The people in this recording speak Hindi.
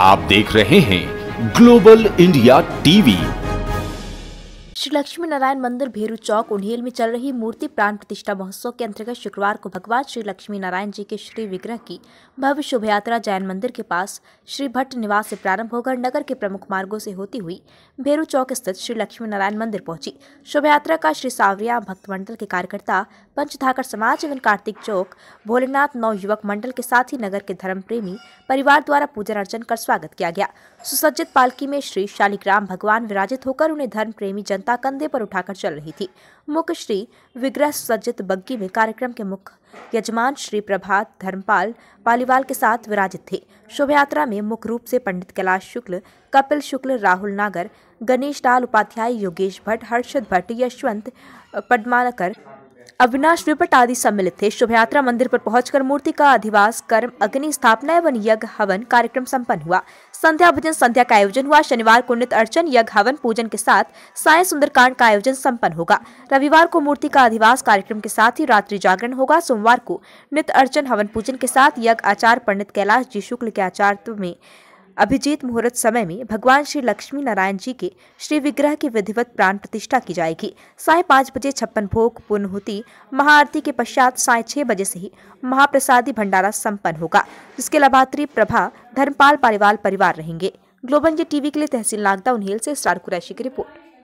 आप देख रहे हैं global India TV Shri Lakshmi Narayan Mandir Bheru चौक उन्हेल में चल रही मूर्ति प्राण प्रतिष्ठा महोत्सव के अंतर्गत शुक्रवार को भगवान श्री लक्ष्मी नारायण जी के श्री विग्रह की भव्य शोभा यात्रा जैन मंदिर के पास श्री भट्ट निवास से प्रारंभ होकर नगर के प्रमुख मार्गों से होती हुई भेरू चौक स्थित श्री लक्ष्मी नारायण मंदिर पहुंची शोभा यात्रा का श्री सावरिया भक्त मंडल के कार्यकर्ता पंचधाकर समाज एवं कार्तिक चौक भोलेनाथ नौ युवक मंडल के साथ ही नगर के धर्म प्रेमी परिवार द्वारा पूजन अर्चन कर स्वागत किया गया सुसज्जित पालकी में श्री शालिग्राम भगवान विराजित होकर उन्हें धर्म प्रेमी जनता माता कंधे पर उठाकर चल रही थी मुख्य श्री विग्रह सज्जित बग्गी में कार्यक्रम के मुख्य यजमान श्री प्रभात धर्मपाल पालीवाल के साथ विराजित थे शोभा यात्रा में मुख्य रूप से पंडित कैलाश शुक्ल कपिल शुक्ल राहुल नागर गणेश लाल उपाध्याय योगेश भट्ट हर्षद भट्ट यशवंत पडमालकर अविनाश विपट आदि सम्मिलित थे शोभ यात्रा मंदिर पर पहुंचकर मूर्ति का अधिवास कर्म अग्नि स्थापना एवं यज्ञ हवन कार्यक्रम संपन्न हुआ संध्या भजन संध्या का आयोजन हुआ शनिवार को नित अर्चन यज्ञ हवन पूजन के साथ साय सुंदरकांड का आयोजन संपन्न होगा रविवार को मूर्ति का अधिवास कार्यक्रम के साथ ही रात्रि जागरण होगा सोमवार को नित अर्चन हवन पूजन के साथ यज्ञ आचार पंडित कैलाश जी शुक्ल के आचार्य में अभिजीत मुहूर्त समय में भगवान श्री लक्ष्मी नारायण जी के श्री विग्रह की विधिवत प्राण प्रतिष्ठा की जाएगी साय पाँच बजे छप्पन भोग होती महाआरती के पश्चात साय छह बजे से ही महाप्रसादी भंडारा संपन्न होगा जिसके लाभार्थी प्रभा धर्मपाल पालीवाल परिवार रहेंगे ग्लोबल जी टीवी के लिए तहसील नागदा उन्हेल से स्टार कुरैशी की रिपोर्ट